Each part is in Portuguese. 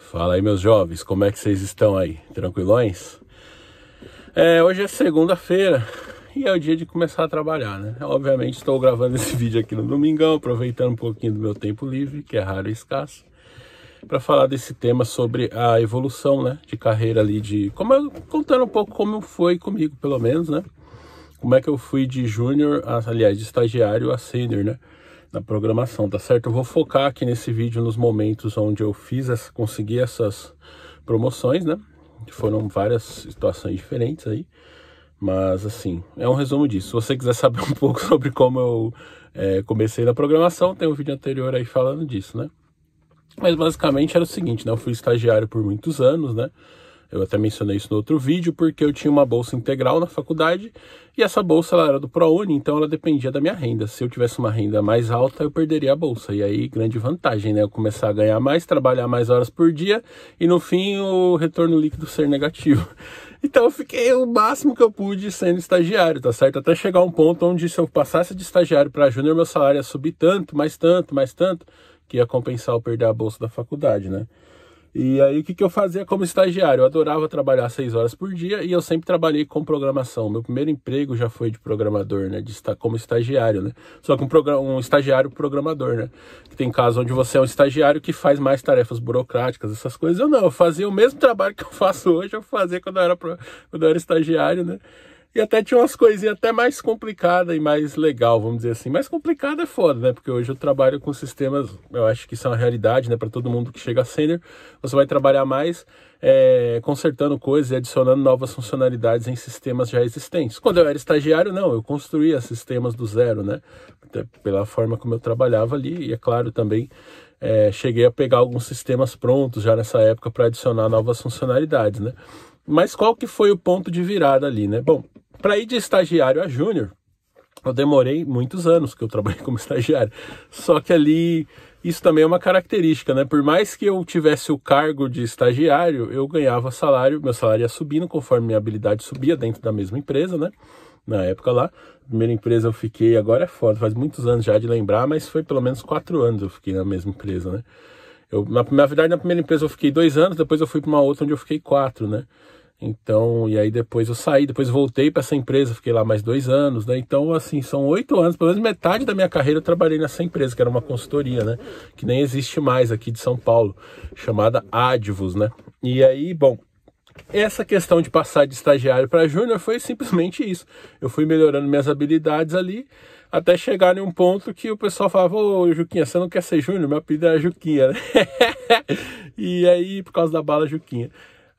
Fala aí, meus jovens, como é que vocês estão aí? Tranquilões? É, hoje é segunda-feira e é o dia de começar a trabalhar, né? Obviamente, estou gravando esse vídeo aqui no domingão, aproveitando um pouquinho do meu tempo livre, que é raro e escasso, para falar desse tema sobre a evolução, né? De carreira ali, de. Como eu, contando um pouco como foi comigo, pelo menos, né? Como é que eu fui de júnior, aliás, de estagiário a sênior, né? na programação, tá certo? Eu vou focar aqui nesse vídeo nos momentos onde eu fiz, essa, consegui essas promoções, né? Foram várias situações diferentes aí. Mas, assim, é um resumo disso. Se você quiser saber um pouco sobre como eu é, comecei na programação, tem um vídeo anterior aí falando disso, né? Mas basicamente era o seguinte, né? Eu fui estagiário por muitos anos, né? Eu até mencionei isso no outro vídeo, porque eu tinha uma bolsa integral na faculdade e essa bolsa ela era do ProUni, então ela dependia da minha renda. Se eu tivesse uma renda mais alta, eu perderia a bolsa. E aí, grande vantagem, né? Eu começar a ganhar mais, trabalhar mais horas por dia e no fim o retorno líquido ser negativo. Então eu fiquei o máximo que eu pude sendo estagiário, tá certo? Até chegar um ponto onde se eu passasse de estagiário para júnior, meu salário ia subir tanto, mais tanto, mais tanto, que ia compensar eu perder a bolsa da faculdade, né? E aí o que, que eu fazia como estagiário? Eu adorava trabalhar seis horas por dia e eu sempre trabalhei com programação. Meu primeiro emprego já foi de programador, né? De estar como estagiário, né? Só que um, um estagiário programador, né? Que tem casos onde você é um estagiário que faz mais tarefas burocráticas, essas coisas. Eu não, eu fazia o mesmo trabalho que eu faço hoje, eu fazia quando eu era, quando eu era estagiário, né? E até tinha umas coisinhas até mais complicadas e mais legal, vamos dizer assim. Mais complicada é foda, né? Porque hoje eu trabalho com sistemas, eu acho que são é a realidade, né? Para todo mundo que chega a sênior, você vai trabalhar mais é, consertando coisas e adicionando novas funcionalidades em sistemas já existentes. Quando eu era estagiário, não, eu construía sistemas do zero, né? Até pela forma como eu trabalhava ali, e é claro também é, cheguei a pegar alguns sistemas prontos já nessa época para adicionar novas funcionalidades, né? Mas qual que foi o ponto de virada ali, né? Bom, para ir de estagiário a júnior, eu demorei muitos anos que eu trabalhei como estagiário. Só que ali isso também é uma característica, né? Por mais que eu tivesse o cargo de estagiário, eu ganhava salário, meu salário ia subindo conforme minha habilidade subia dentro da mesma empresa, né? Na época lá, primeira empresa eu fiquei, agora é foda, faz muitos anos já de lembrar, mas foi pelo menos quatro anos eu fiquei na mesma empresa, né? Eu, na, na verdade, na primeira empresa eu fiquei dois anos, depois eu fui para uma outra onde eu fiquei quatro, né? Então, e aí depois eu saí, depois voltei para essa empresa, fiquei lá mais dois anos, né? Então, assim, são oito anos, pelo menos metade da minha carreira eu trabalhei nessa empresa, que era uma consultoria, né? Que nem existe mais aqui de São Paulo, chamada Advos, né? E aí, bom, essa questão de passar de estagiário para júnior foi simplesmente isso. Eu fui melhorando minhas habilidades ali, até chegar em um ponto que o pessoal falava, ô Juquinha, você não quer ser júnior? Meu apelido era Juquinha, né? e aí, por causa da bala Juquinha.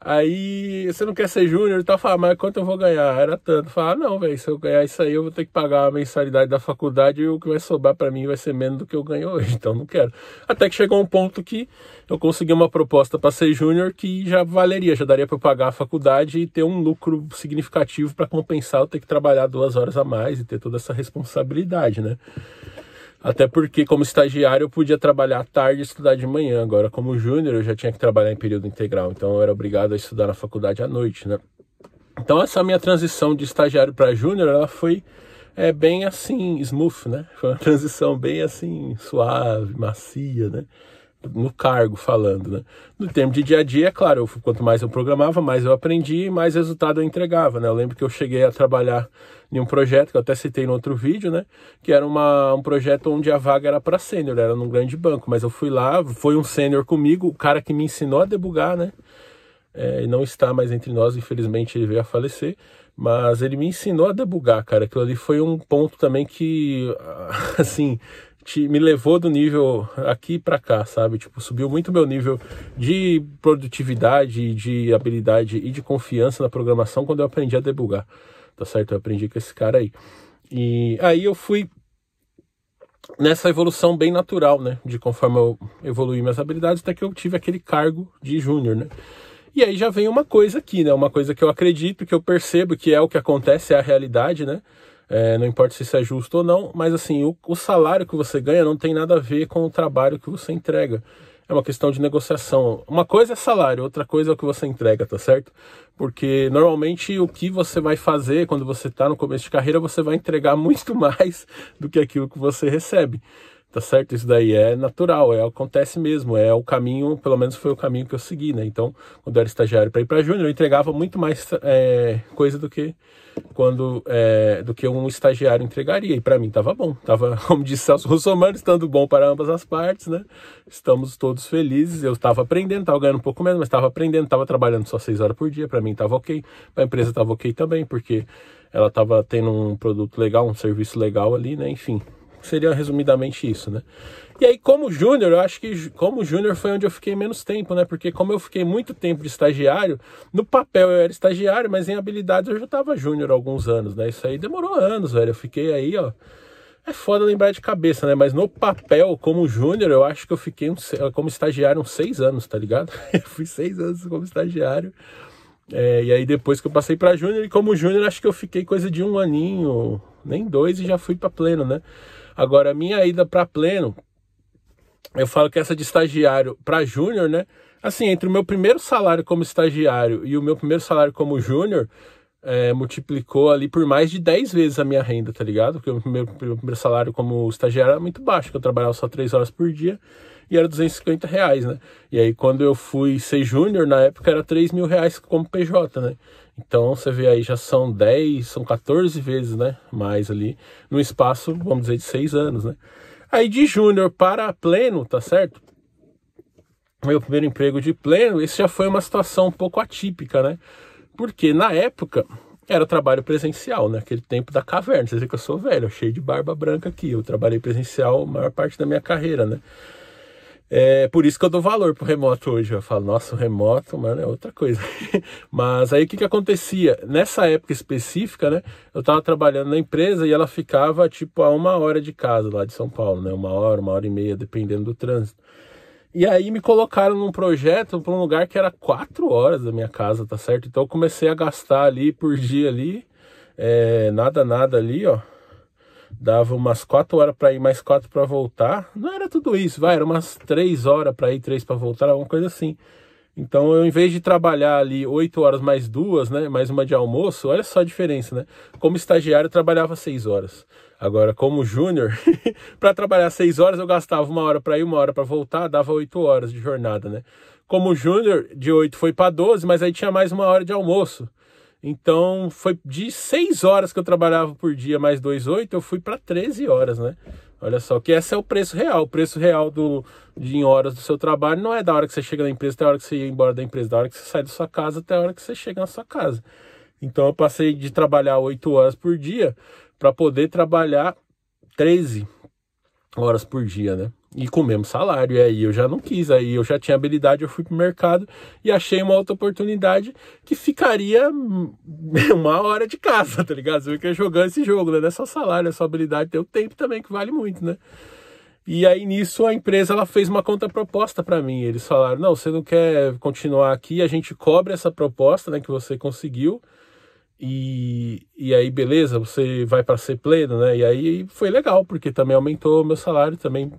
Aí, você não quer ser júnior? Então, fala, mas quanto eu vou ganhar? Era tanto. Fala, ah, não, velho, se eu ganhar isso aí, eu vou ter que pagar a mensalidade da faculdade e o que vai sobrar para mim vai ser menos do que eu ganho hoje, então não quero. Até que chegou um ponto que eu consegui uma proposta para ser júnior que já valeria, já daria para pagar a faculdade e ter um lucro significativo para compensar eu ter que trabalhar duas horas a mais e ter toda essa responsabilidade, né? Até porque, como estagiário, eu podia trabalhar à tarde e estudar de manhã. Agora, como júnior, eu já tinha que trabalhar em período integral. Então, eu era obrigado a estudar na faculdade à noite, né? Então, essa minha transição de estagiário para júnior, ela foi é, bem assim, smooth, né? Foi uma transição bem assim, suave, macia, né? no cargo falando, né? No tempo de dia a dia, é claro, eu, quanto mais eu programava, mais eu aprendi e mais resultado eu entregava, né? Eu lembro que eu cheguei a trabalhar em um projeto que eu até citei no outro vídeo, né? Que era uma, um projeto onde a vaga era para sênior, era num grande banco, mas eu fui lá, foi um sênior comigo, o cara que me ensinou a debugar, né? É, não está mais entre nós, infelizmente ele veio a falecer, mas ele me ensinou a debugar, cara. Aquilo ali foi um ponto também que, assim, te, me levou do nível aqui para cá, sabe? Tipo, subiu muito meu nível de produtividade, de habilidade e de confiança na programação quando eu aprendi a debugar, tá certo? Eu aprendi com esse cara aí. E aí eu fui nessa evolução bem natural, né? De conforme eu evoluí minhas habilidades, até que eu tive aquele cargo de júnior, né? E aí já vem uma coisa aqui, né? Uma coisa que eu acredito, que eu percebo que é o que acontece, é a realidade, né? É, não importa se isso é justo ou não, mas assim, o, o salário que você ganha não tem nada a ver com o trabalho que você entrega é uma questão de negociação. Uma coisa é salário, outra coisa é o que você entrega, tá certo? Porque normalmente o que você vai fazer quando você está no começo de carreira, você vai entregar muito mais do que aquilo que você recebe. Tá certo? Isso daí é natural, é acontece mesmo, é o caminho, pelo menos foi o caminho que eu segui, né? Então, quando eu era estagiário para ir para júnior, eu entregava muito mais é, coisa do que quando é, do que um estagiário entregaria. E para mim tava bom, tava, como disse Celso Russomano, estando bom para ambas as partes, né? Estamos todos felizes, eu estava aprendendo, estava ganhando um pouco menos, mas estava aprendendo, estava trabalhando só seis horas por dia, para mim tava ok, a empresa tava ok também, porque ela tava tendo um produto legal, um serviço legal ali, né? Enfim, Seria resumidamente isso, né? E aí, como júnior, eu acho que como júnior foi onde eu fiquei menos tempo, né? Porque como eu fiquei muito tempo de estagiário, no papel eu era estagiário, mas em habilidades eu já estava júnior há alguns anos, né? Isso aí demorou anos, velho. Eu fiquei aí, ó. É foda lembrar de cabeça, né? Mas no papel, como júnior, eu acho que eu fiquei um, como estagiário uns seis anos, tá ligado? Eu fui seis anos como estagiário. É, e aí depois que eu passei para júnior, e como júnior, acho que eu fiquei coisa de um aninho, nem dois, e já fui para pleno, né? Agora, a minha ida para pleno, eu falo que essa de estagiário para júnior, né? Assim, entre o meu primeiro salário como estagiário e o meu primeiro salário como júnior, é, multiplicou ali por mais de 10 vezes a minha renda, tá ligado? Porque o meu, primeiro salário como estagiário era muito baixo, que eu trabalhava só 3 horas por dia e era 250 reais, né? E aí quando eu fui ser júnior, na época era 3 mil reais como PJ, né? Então você vê aí já são 10, são 14 vezes, né? Mais ali, no espaço, vamos dizer, de 6 anos, né? Aí de júnior para pleno, tá certo? Meu primeiro emprego de pleno, esse já foi uma situação um pouco atípica, né? Porque na época era trabalho presencial, né? Aquele tempo da caverna. Vocês veem que eu sou velho, cheio de barba branca aqui. Eu trabalhei presencial a maior parte da minha carreira, né? É por isso que eu dou valor pro remoto hoje. Eu falo, nossa, o remoto, mano, é outra coisa. Mas aí o que, que acontecia? Nessa época específica, né? Eu tava trabalhando na empresa e ela ficava tipo a uma hora de casa lá de São Paulo, né? Uma hora, uma hora e meia, dependendo do trânsito. E aí me colocaram num projeto para um lugar que era quatro horas da minha casa, tá certo? Então eu comecei a gastar ali por dia ali, é, nada, nada ali, ó dava umas quatro horas para ir, mais quatro para voltar. Não era tudo isso, vai, era umas três horas para ir, três para voltar, alguma coisa assim. Então, eu, em vez de trabalhar ali oito horas mais duas, né, mais uma de almoço, olha só a diferença, né? Como estagiário, eu trabalhava seis horas. Agora, como júnior, para trabalhar seis horas, eu gastava uma hora para ir, uma hora para voltar, dava oito horas de jornada, né? Como júnior, de oito foi para doze, mas aí tinha mais uma hora de almoço. Então foi de 6 horas que eu trabalhava por dia mais 2,8, eu fui para 13 horas, né? Olha só, que esse é o preço real. O preço real do, de, em horas do seu trabalho não é da hora que você chega na empresa até a hora que você ia embora da empresa, da hora que você sai da sua casa até a hora que você chega na sua casa. Então eu passei de trabalhar 8 horas por dia para poder trabalhar 13 horas por dia, né? e com o mesmo salário. E aí eu já não quis, aí eu já tinha habilidade, eu fui pro mercado e achei uma outra oportunidade que ficaria hum, uma hora de casa, tá ligado? Você fica jogando esse jogo, né? Não é só salário, é só habilidade, tem o tempo também que vale muito, né? E aí nisso a empresa ela fez uma contraproposta para mim. Eles falaram: "Não, você não quer continuar aqui, a gente cobra essa proposta, né, que você conseguiu". E, e aí, beleza, você vai para ser pleno, né? E aí foi legal, porque também aumentou meu salário também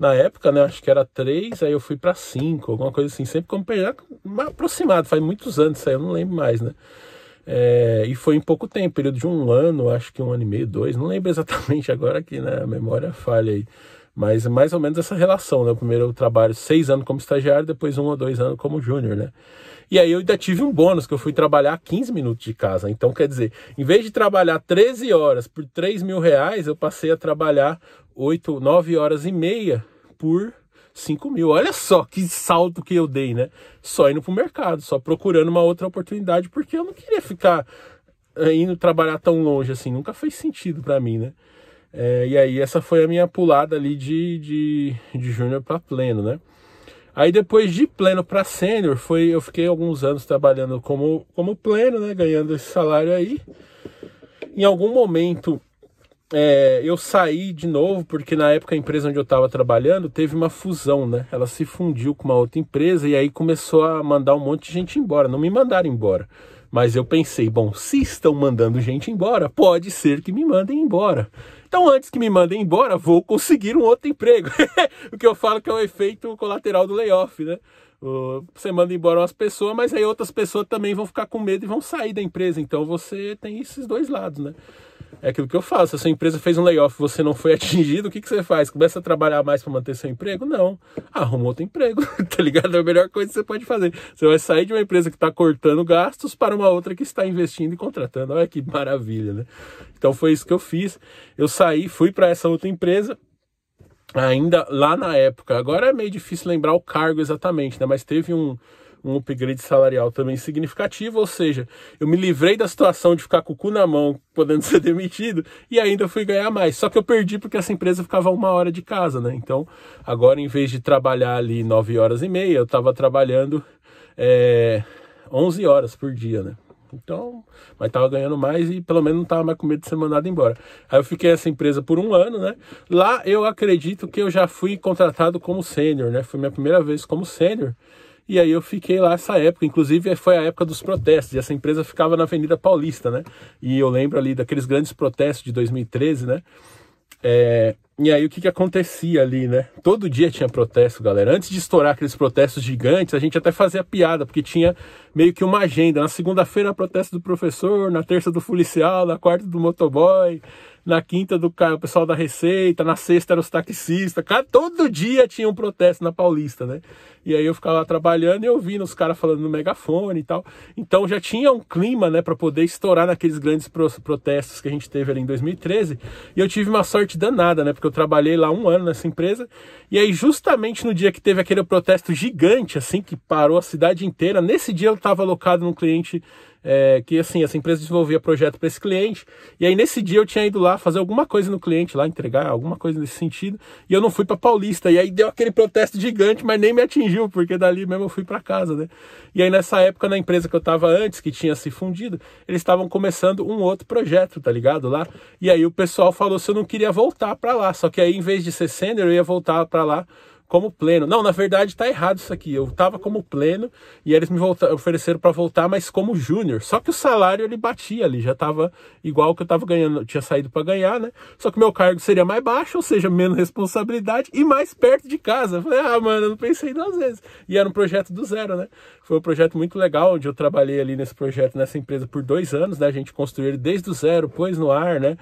na época, né? Acho que era três aí eu fui para cinco alguma coisa assim. Sempre como aproximado, faz muitos anos isso aí, eu não lembro mais, né? É, e foi em pouco tempo, período de um ano, acho que um ano e meio, dois, não lembro exatamente agora que né, a memória falha aí. Mas é mais ou menos essa relação, né? O primeiro trabalho, seis anos como estagiário, depois um ou dois anos como júnior, né? E aí eu ainda tive um bônus, que eu fui trabalhar 15 minutos de casa. Então, quer dizer, em vez de trabalhar 13 horas por 3 mil reais, eu passei a trabalhar 8, 9 horas e meia por 5 mil. Olha só que salto que eu dei, né? Só indo pro mercado, só procurando uma outra oportunidade, porque eu não queria ficar eh, indo trabalhar tão longe assim. Nunca fez sentido para mim, né? É, e aí essa foi a minha pulada ali de, de, de júnior para pleno, né? Aí depois de pleno para sênior, foi eu fiquei alguns anos trabalhando como, como pleno, né, ganhando esse salário aí. Em algum momento é, eu saí de novo, porque na época a empresa onde eu estava trabalhando teve uma fusão, né? Ela se fundiu com uma outra empresa e aí começou a mandar um monte de gente embora. Não me mandaram embora, mas eu pensei, bom, se estão mandando gente embora, pode ser que me mandem embora. Então, antes que me mandem embora, vou conseguir um outro emprego. o que eu falo que é o efeito colateral do layoff, né? Você manda embora umas pessoas, mas aí outras pessoas também vão ficar com medo e vão sair da empresa. Então, você tem esses dois lados, né? É aquilo que eu falo. Se a sua empresa fez um layoff e você não foi atingido, o que, que você faz? Começa a trabalhar mais para manter seu emprego? Não. Arruma outro emprego, tá ligado? É a melhor coisa que você pode fazer. Você vai sair de uma empresa que está cortando gastos para uma outra que está investindo e contratando. Olha que maravilha, né? Então foi isso que eu fiz. Eu saí, fui para essa outra empresa ainda lá na época. Agora é meio difícil lembrar o cargo exatamente, né? Mas teve um um upgrade salarial também significativo, ou seja, eu me livrei da situação de ficar com o cu na mão, podendo ser demitido, e ainda fui ganhar mais. Só que eu perdi porque essa empresa ficava uma hora de casa, né? Então, agora em vez de trabalhar ali nove horas e meia, eu estava trabalhando é, 11 horas por dia, né? Então, mas tava ganhando mais e pelo menos não tava mais com medo de ser mandado embora. Aí eu fiquei essa empresa por um ano, né? Lá eu acredito que eu já fui contratado como sênior, né? Foi minha primeira vez como sênior. E aí eu fiquei lá essa época, inclusive foi a época dos protestos, e essa empresa ficava na Avenida Paulista, né? E eu lembro ali daqueles grandes protestos de 2013, né? É, e aí o que, que acontecia ali, né? Todo dia tinha protesto, galera. Antes de estourar aqueles protestos gigantes, a gente até fazia piada, porque tinha meio que uma agenda. Na segunda-feira, protesto do professor, na terça do policial, na quarta do motoboy na quinta do o pessoal da Receita, na sexta era os taxistas, cara, todo dia tinha um protesto na Paulista, né? E aí eu ficava lá trabalhando e ouvindo os caras falando no megafone e tal. Então já tinha um clima, né, para poder estourar naqueles grandes protestos que a gente teve ali em 2013. E eu tive uma sorte danada, né, porque eu trabalhei lá um ano nessa empresa. E aí justamente no dia que teve aquele protesto gigante, assim, que parou a cidade inteira, nesse dia eu estava alocado num cliente é, que assim, essa empresa desenvolvia projeto para esse cliente, e aí nesse dia eu tinha ido lá fazer alguma coisa no cliente, lá entregar alguma coisa nesse sentido, e eu não fui para Paulista, e aí deu aquele protesto gigante, mas nem me atingiu, porque dali mesmo eu fui para casa, né? E aí nessa época, na empresa que eu estava antes, que tinha se fundido, eles estavam começando um outro projeto, tá ligado? Lá, e aí o pessoal falou se eu não queria voltar para lá, só que aí em vez de ser sender eu ia voltar para lá como pleno. Não, na verdade tá errado isso aqui. Eu tava como pleno e eles me voltaram, ofereceram para voltar, mas como júnior. Só que o salário ele batia ali, já tava igual que eu tava ganhando, tinha saído para ganhar, né? Só que meu cargo seria mais baixo, ou seja, menos responsabilidade e mais perto de casa. Eu falei, ah, mano, eu não pensei duas vezes. E era um projeto do zero, né? Foi um projeto muito legal, onde eu trabalhei ali nesse projeto, nessa empresa por dois anos, né? A gente construiu ele desde o zero, pôs no ar, né?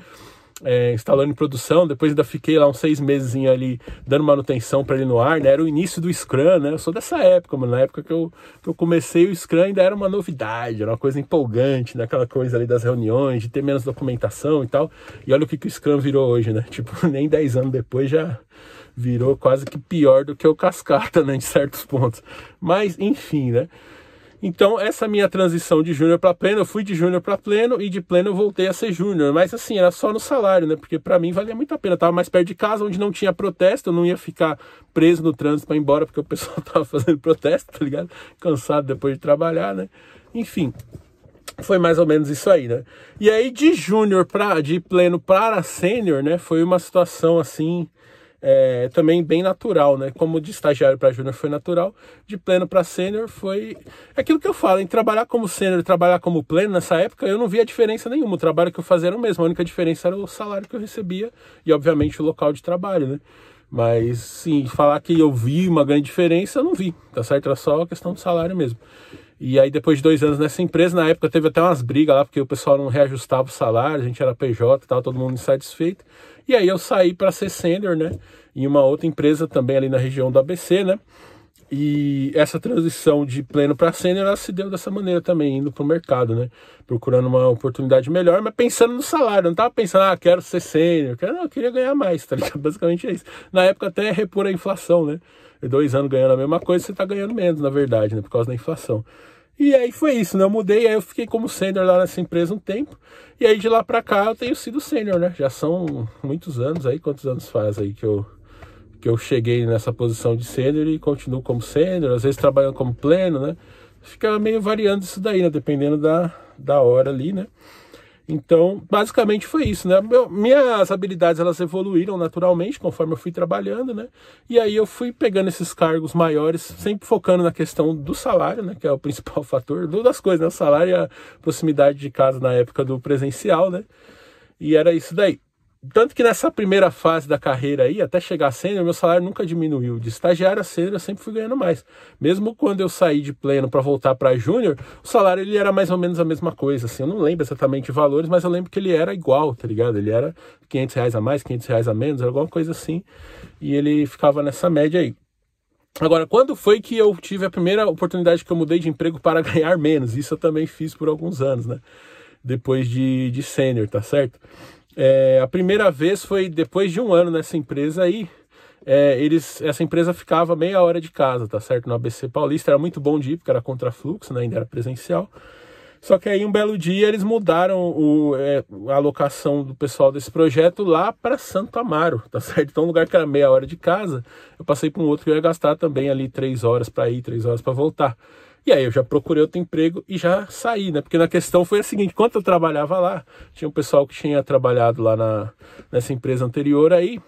é, instalando em produção. Depois ainda fiquei lá uns seis meses ali dando manutenção para ele no ar, né? Era o início do Scrum, né? Eu sou dessa época, mano. Na época que eu, que eu comecei, o Scrum ainda era uma novidade, era uma coisa empolgante, né? Aquela coisa ali das reuniões, de ter menos documentação e tal. E olha o que, que o Scrum virou hoje, né? Tipo, nem dez anos depois já virou quase que pior do que o Cascata, né? De certos pontos. Mas, enfim, né? Então, essa minha transição de júnior para pleno, eu fui de júnior para pleno e de pleno eu voltei a ser júnior. Mas assim, era só no salário, né? Porque para mim valia muito a pena. Eu tava mais perto de casa, onde não tinha protesto, eu não ia ficar preso no trânsito para ir embora, porque o pessoal tava fazendo protesto, tá ligado? Cansado depois de trabalhar, né? Enfim. Foi mais ou menos isso aí, né? E aí de júnior para de pleno para sênior, né? Foi uma situação assim é, também bem natural, né? Como de estagiário para júnior foi natural, de pleno para sênior foi é aquilo que eu falo, em trabalhar como sênior e trabalhar como pleno nessa época, eu não via diferença nenhuma. O trabalho que eu fazia era o mesmo, a única diferença era o salário que eu recebia e, obviamente, o local de trabalho, né? Mas sim, falar que eu vi uma grande diferença, eu não vi, tá certo? Era só a questão do salário mesmo. E aí, depois de dois anos nessa empresa, na época teve até umas brigas lá, porque o pessoal não reajustava o salário, a gente era PJ e tal, todo mundo insatisfeito. E aí eu saí para ser sênior, né? Em uma outra empresa também ali na região do ABC, né? E essa transição de pleno para sênior ela se deu dessa maneira também, indo para o mercado, né? Procurando uma oportunidade melhor, mas pensando no salário. não tava pensando, ah, quero ser sênior, quero, não, eu queria ganhar mais, tá ligado? Basicamente é isso. Na época até é repor a inflação, né? Dois anos ganhando a mesma coisa, você tá ganhando menos, na verdade, né? Por causa da inflação. E aí foi isso, né? Eu mudei, aí eu fiquei como sênior lá nessa empresa um tempo. E aí de lá para cá eu tenho sido sênior, né? Já são muitos anos aí, quantos anos faz aí que eu que eu cheguei nessa posição de sênior e continuo como sênior, às vezes trabalhando como pleno, né? Fica meio variando isso daí, né? Dependendo da, da hora ali, né? Então, basicamente foi isso, né? Meu, minhas habilidades elas evoluíram naturalmente conforme eu fui trabalhando, né? E aí eu fui pegando esses cargos maiores, sempre focando na questão do salário, né? Que é o principal fator, duas das coisas, né? O salário e a proximidade de casa na época do presencial, né? E era isso daí. Tanto que nessa primeira fase da carreira aí, até chegar a sênior, meu salário nunca diminuiu. De estagiário a sênior eu sempre fui ganhando mais. Mesmo quando eu saí de pleno para voltar para júnior, o salário ele era mais ou menos a mesma coisa, assim. Eu não lembro exatamente valores, mas eu lembro que ele era igual, tá ligado? Ele era 500 reais a mais, 500 reais a menos, alguma coisa assim. E ele ficava nessa média aí. Agora, quando foi que eu tive a primeira oportunidade que eu mudei de emprego para ganhar menos? Isso eu também fiz por alguns anos, né? Depois de, de sênior, tá certo? É, a primeira vez foi depois de um ano nessa empresa aí. É, eles, essa empresa ficava meia hora de casa, tá certo? No ABC Paulista, era muito bom de ir, porque era contra fluxo, né? ainda era presencial. Só que aí um belo dia eles mudaram o, é, a alocação do pessoal desse projeto lá para Santo Amaro, tá certo? Então, um lugar que era meia hora de casa, eu passei para um outro que eu ia gastar também ali três horas para ir, três horas para voltar. E aí eu já procurei outro emprego e já saí, né? Porque na questão foi a seguinte, enquanto eu trabalhava lá, tinha um pessoal que tinha trabalhado lá na, nessa empresa anterior aí,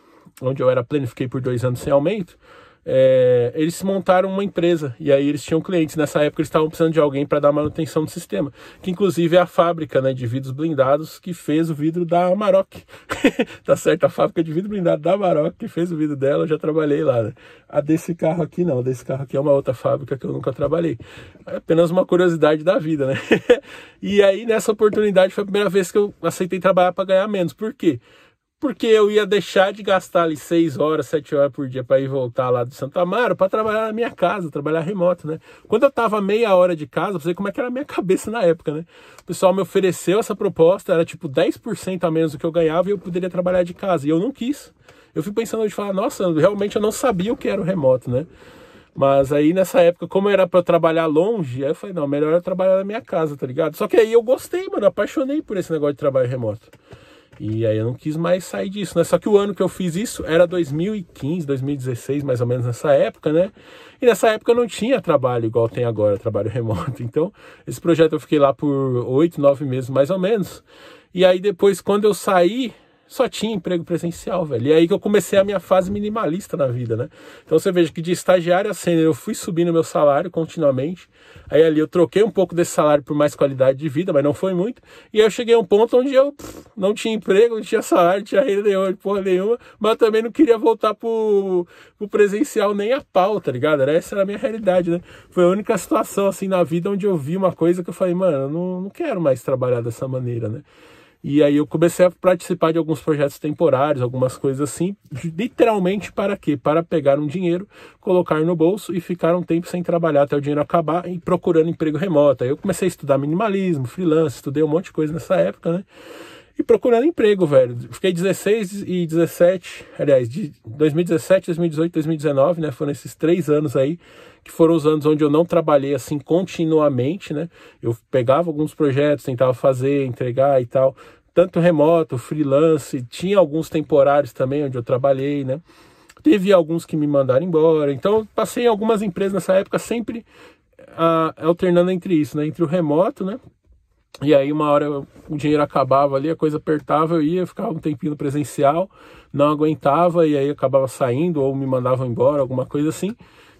onde eu era pleno, fiquei por dois anos sem aumento é, eles montaram uma empresa e aí eles tinham clientes. Nessa época eles estavam precisando de alguém para dar manutenção do sistema, que inclusive é a fábrica né, de vidros blindados que fez o vidro da Amarok. tá certo? A fábrica de vidro blindado da Amarok que fez o vidro dela, eu já trabalhei lá. Né? A desse carro aqui não, a desse carro aqui é uma outra fábrica que eu nunca trabalhei. É apenas uma curiosidade da vida, né? e aí nessa oportunidade foi a primeira vez que eu aceitei trabalhar para ganhar menos. Por quê? porque eu ia deixar de gastar ali 6 horas, 7 horas por dia para ir voltar lá do Santa Amaro para trabalhar na minha casa, trabalhar remoto, né? Quando eu tava meia hora de casa, pra como é que era a minha cabeça na época, né? O pessoal me ofereceu essa proposta, era tipo 10% a menos do que eu ganhava e eu poderia trabalhar de casa, e eu não quis. Eu fui pensando de falar, nossa, realmente eu não sabia o que era o remoto, né? Mas aí nessa época, como era para eu trabalhar longe, aí eu falei, não, melhor eu trabalhar na minha casa, tá ligado? Só que aí eu gostei, mano, eu apaixonei por esse negócio de trabalho remoto. E aí eu não quis mais sair disso, né? Só que o ano que eu fiz isso era 2015, 2016, mais ou menos nessa época, né? E nessa época eu não tinha trabalho igual tem agora, trabalho remoto. Então, esse projeto eu fiquei lá por oito, nove meses mais ou menos. E aí depois, quando eu saí, só tinha emprego presencial, velho. E aí que eu comecei a minha fase minimalista na vida, né? Então você veja que de estagiário a sênior eu fui subindo meu salário continuamente. Aí ali eu troquei um pouco desse salário por mais qualidade de vida, mas não foi muito. E aí eu cheguei a um ponto onde eu pff, não tinha emprego, não tinha salário, não tinha renda nenhuma, porra nenhuma, mas também não queria voltar pro, pro presencial nem a pau, tá ligado? Era, essa era a minha realidade, né? Foi a única situação assim na vida onde eu vi uma coisa que eu falei, mano, eu não, não quero mais trabalhar dessa maneira, né? E aí eu comecei a participar de alguns projetos temporários, algumas coisas assim, literalmente para quê? Para pegar um dinheiro, colocar no bolso e ficar um tempo sem trabalhar até o dinheiro acabar e procurando emprego remoto. Aí eu comecei a estudar minimalismo, freelance, estudei um monte de coisa nessa época, né? e procurando emprego, velho. Fiquei 16 e 17, aliás, de 2017, 2018, 2019, né? Foram esses três anos aí, que foram os anos onde eu não trabalhei assim continuamente, né? Eu pegava alguns projetos, tentava fazer, entregar e tal, tanto remoto, freelance, tinha alguns temporários também onde eu trabalhei, né? Teve alguns que me mandaram embora, então passei em algumas empresas nessa época sempre ah, alternando entre isso, né? Entre o remoto, né? E aí uma hora o dinheiro acabava ali, a coisa apertava, eu ia, ficava um tempinho presencial, não aguentava e aí acabava saindo ou me mandavam embora, alguma coisa assim.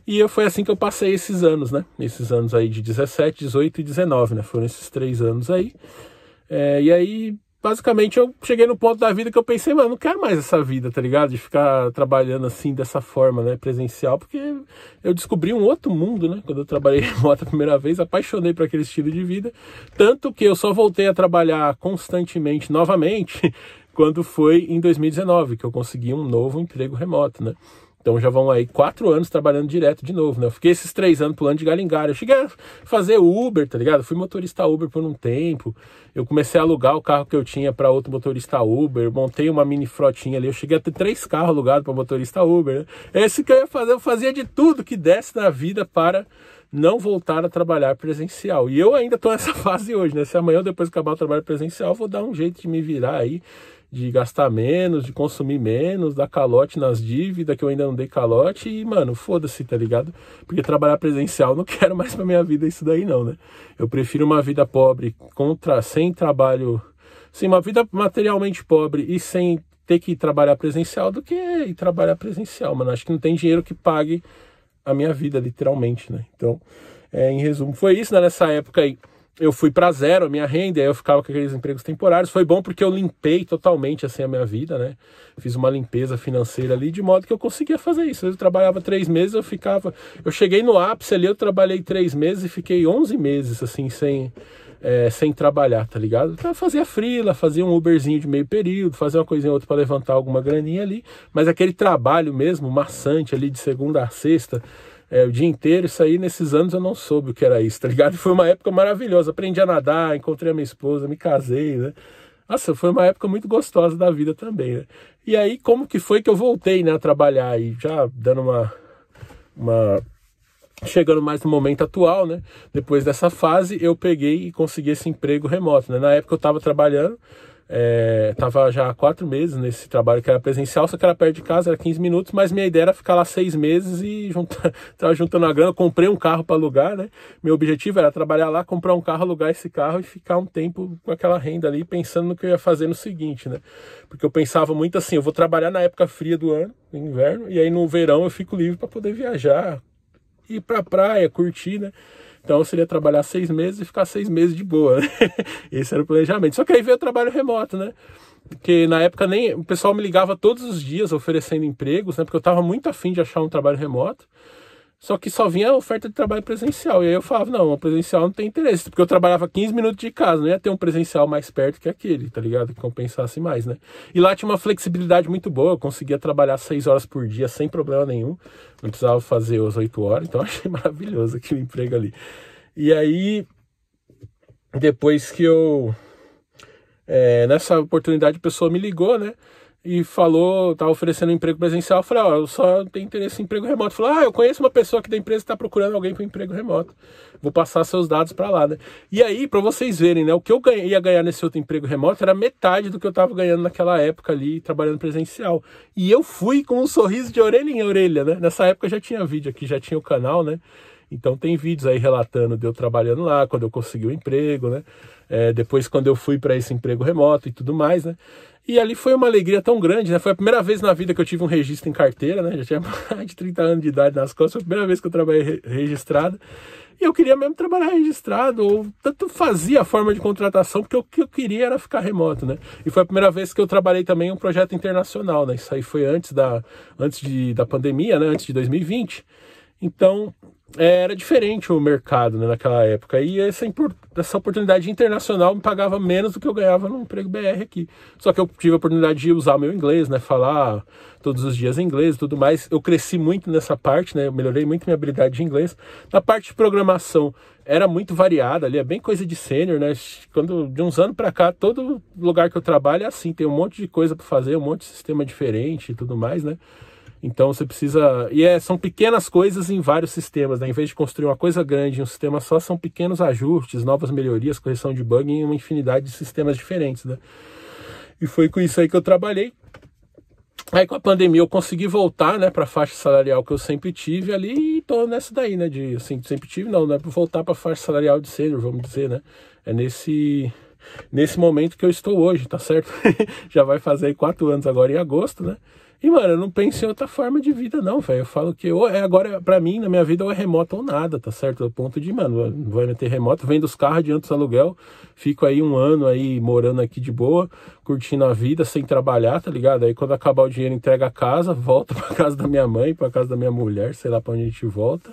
E eu, foi assim que eu passei esses anos, né? Esses anos aí de 17, 18 e 19, né? Foram esses três anos aí. É, e aí basicamente eu cheguei no ponto da vida que eu pensei, mano, não quero mais essa vida, tá ligado? De ficar trabalhando assim dessa forma, né, presencial, porque eu descobri um outro mundo, né, quando eu trabalhei remoto a primeira vez, apaixonei por aquele estilo de vida, tanto que eu só voltei a trabalhar constantemente novamente quando foi em 2019 que eu consegui um novo emprego remoto, né? Então já vão aí quatro anos trabalhando direto de novo, né? Eu fiquei esses três anos pulando de galho Eu cheguei a fazer Uber, tá ligado? fui motorista Uber por um tempo. Eu comecei a alugar o carro que eu tinha para outro motorista Uber. montei uma mini frotinha ali. Eu cheguei a ter três carros alugados para motorista Uber. Né? Esse que eu ia fazer, eu fazia de tudo que desse na vida para não voltar a trabalhar presencial. E eu ainda estou nessa fase hoje, né? Se amanhã ou depois acabar o trabalho presencial, vou dar um jeito de me virar aí de gastar menos, de consumir menos, dar calote nas dívidas, que eu ainda não dei calote, e, mano, foda-se, tá ligado? Porque trabalhar presencial não quero mais pra minha vida isso daí, não, né? Eu prefiro uma vida pobre, contra, sem trabalho, sim, uma vida materialmente pobre e sem ter que trabalhar presencial do que ir trabalhar presencial, mano. Acho que não tem dinheiro que pague a minha vida, literalmente, né? Então, é, em resumo, foi isso, né, nessa época aí eu fui para zero a minha renda, aí eu ficava com aqueles empregos temporários. Foi bom porque eu limpei totalmente assim a minha vida, né? Fiz uma limpeza financeira ali, de modo que eu conseguia fazer isso. Eu trabalhava três meses, eu ficava. Eu cheguei no ápice ali, eu trabalhei três meses e fiquei 11 meses assim, sem. É, sem trabalhar, tá ligado? Então, fazia frila, fazia um Uberzinho de meio período, fazia uma coisinha ou outra para levantar alguma graninha ali, mas aquele trabalho mesmo, maçante ali de segunda a sexta, é, o dia inteiro. Isso aí, nesses anos, eu não soube o que era isso, tá ligado? Foi uma época maravilhosa. Aprendi a nadar, encontrei a minha esposa, me casei, né? Nossa, foi uma época muito gostosa da vida também, né? E aí, como que foi que eu voltei, né, a trabalhar? E já dando uma... uma chegando mais no momento atual, né? Depois dessa fase, eu peguei e consegui esse emprego remoto, né? Na época eu estava trabalhando é, tava já há quatro meses nesse trabalho que era presencial, só que era perto de casa, era 15 minutos, mas minha ideia era ficar lá seis meses e juntar, tava juntando a grana, comprei um carro para alugar, né? Meu objetivo era trabalhar lá, comprar um carro, alugar esse carro e ficar um tempo com aquela renda ali, pensando no que eu ia fazer no seguinte, né? Porque eu pensava muito assim, eu vou trabalhar na época fria do ano, no inverno, e aí no verão eu fico livre para poder viajar, ir para praia, curtir, né? Então seria trabalhar seis meses e ficar seis meses de boa. Né? Esse era o planejamento. Só que aí veio o trabalho remoto, né? Porque na época nem o pessoal me ligava todos os dias oferecendo empregos, né? Porque eu estava muito afim de achar um trabalho remoto. Só que só vinha a oferta de trabalho presencial. E aí eu falava, não, o presencial não tem interesse, porque eu trabalhava 15 minutos de casa, não ia ter um presencial mais perto que aquele, tá ligado? Que compensasse mais, né? E lá tinha uma flexibilidade muito boa, eu conseguia trabalhar 6 horas por dia sem problema nenhum. Não precisava fazer as 8 horas, então achei maravilhoso aquele emprego ali. E aí, depois que eu. É, nessa oportunidade, a pessoa me ligou, né? e falou, tá oferecendo emprego presencial, eu falei, ó, eu só tenho interesse em emprego remoto. Falou, ah, eu conheço uma pessoa que da empresa está procurando alguém para emprego remoto. Vou passar seus dados para lá, né? E aí, para vocês verem, né, o que eu ia ganhar nesse outro emprego remoto era metade do que eu estava ganhando naquela época ali, trabalhando presencial. E eu fui com um sorriso de orelha em orelha, né? Nessa época já tinha vídeo aqui, já tinha o canal, né? Então tem vídeos aí relatando de eu trabalhando lá, quando eu consegui o um emprego, né? É, depois quando eu fui para esse emprego remoto e tudo mais, né? E ali foi uma alegria tão grande, né? Foi a primeira vez na vida que eu tive um registro em carteira, né? Já tinha mais de 30 anos de idade nas costas, foi a primeira vez que eu trabalhei re registrado. E eu queria mesmo trabalhar registrado, ou tanto fazia a forma de contratação, porque o que eu queria era ficar remoto, né? E foi a primeira vez que eu trabalhei também um projeto internacional, né? Isso aí foi antes da, antes de, da pandemia, né? Antes de 2020. Então, era diferente o mercado né, naquela época. E essa, essa oportunidade internacional me pagava menos do que eu ganhava no emprego BR aqui. Só que eu tive a oportunidade de usar meu inglês, né? Falar todos os dias inglês e tudo mais. Eu cresci muito nessa parte, né? Eu melhorei muito minha habilidade de inglês. Na parte de programação, era muito variada ali, é bem coisa de sênior, né? Quando, de uns anos para cá, todo lugar que eu trabalho é assim. Tem um monte de coisa para fazer, um monte de sistema diferente e tudo mais, né? Então você precisa. E é, são pequenas coisas em vários sistemas, né? Em vez de construir uma coisa grande em um sistema só, são pequenos ajustes, novas melhorias, correção de bug em uma infinidade de sistemas diferentes, né? E foi com isso aí que eu trabalhei. Aí com a pandemia eu consegui voltar, né, para a faixa salarial que eu sempre tive ali e tô nessa daí, né, de assim, sempre tive não, né, para voltar para a faixa salarial de sênior, vamos dizer, né? É nesse nesse momento que eu estou hoje, tá certo? Já vai fazer quatro anos agora em agosto, né? E, mano, eu não penso em outra forma de vida, não, velho. Eu falo que ou é agora, para mim, na minha vida, ou é remoto ou nada, tá certo? O ponto de, mano, vai meter remoto, vendo os carros adianto os aluguel, fico aí um ano aí morando aqui de boa, curtindo a vida, sem trabalhar, tá ligado? Aí quando acabar o dinheiro, entrega a casa, volta pra casa da minha mãe, pra casa da minha mulher, sei lá pra onde a gente volta.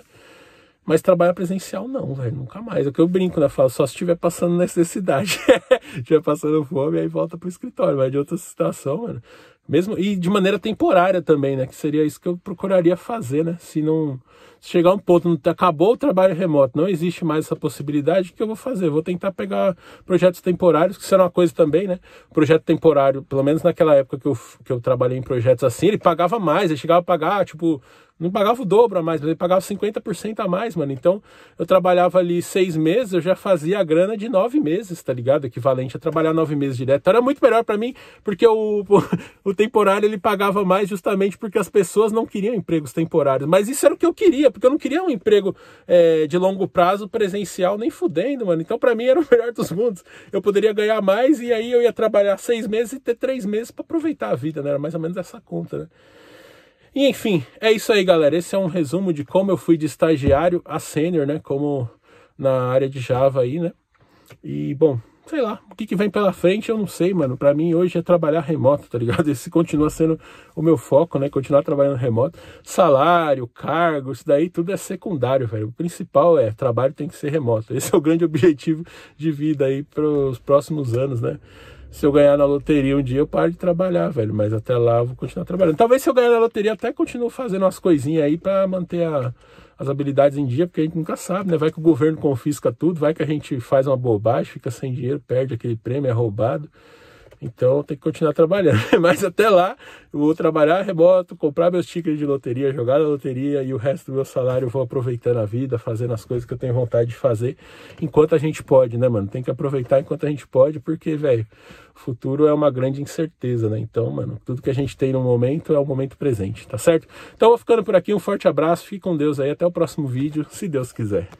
Mas trabalho presencial não, velho, nunca mais. É o que eu brinco, né? falo, só se estiver passando necessidade, estiver passando fome, aí volta pro escritório, mas de outra situação, mano. Mesmo, e de maneira temporária também, né? Que seria isso que eu procuraria fazer, né? Se não. Se chegar um ponto, não, acabou o trabalho remoto, não existe mais essa possibilidade, o que eu vou fazer? vou tentar pegar projetos temporários, que será uma coisa também, né? Projeto temporário, pelo menos naquela época que eu, que eu trabalhei em projetos assim, ele pagava mais, ele chegava a pagar, tipo, não pagava o dobro a mais, ele pagava 50% a mais, mano. Então, eu trabalhava ali seis meses, eu já fazia a grana de nove meses, tá ligado? Equivalente a trabalhar nove meses direto. Então, era muito melhor para mim, porque o, o, o temporário ele pagava mais justamente porque as pessoas não queriam empregos temporários. Mas isso era o que eu queria, porque eu não queria um emprego é, de longo prazo presencial nem fudendo, mano. Então, para mim, era o melhor dos mundos. Eu poderia ganhar mais e aí eu ia trabalhar seis meses e ter três meses para aproveitar a vida, né? Era mais ou menos essa conta, né? E enfim, é isso aí, galera. Esse é um resumo de como eu fui de estagiário a sênior, né? Como na área de Java aí, né? E bom, sei lá, o que, que vem pela frente eu não sei, mano. Para mim hoje é trabalhar remoto, tá ligado? Esse continua sendo o meu foco, né? Continuar trabalhando remoto. Salário, cargo, isso daí tudo é secundário, velho. O principal é trabalho tem que ser remoto. Esse é o grande objetivo de vida aí para os próximos anos, né? se eu ganhar na loteria um dia, eu paro de trabalhar, velho. Mas até lá eu vou continuar trabalhando. Talvez se eu ganhar na loteria, até continuo fazendo umas coisinhas aí para manter a, as habilidades em dia, porque a gente nunca sabe, né? Vai que o governo confisca tudo, vai que a gente faz uma bobagem, fica sem dinheiro, perde aquele prêmio, é roubado. Então tem que continuar trabalhando. Mas até lá, eu vou trabalhar remoto, comprar meus tickets de loteria, jogar na loteria e o resto do meu salário eu vou aproveitando a vida, fazendo as coisas que eu tenho vontade de fazer enquanto a gente pode, né, mano? Tem que aproveitar enquanto a gente pode, porque, velho, o futuro é uma grande incerteza, né? Então, mano, tudo que a gente tem no momento é o momento presente, tá certo? Então, vou ficando por aqui. Um forte abraço, fique com Deus aí. Até o próximo vídeo, se Deus quiser.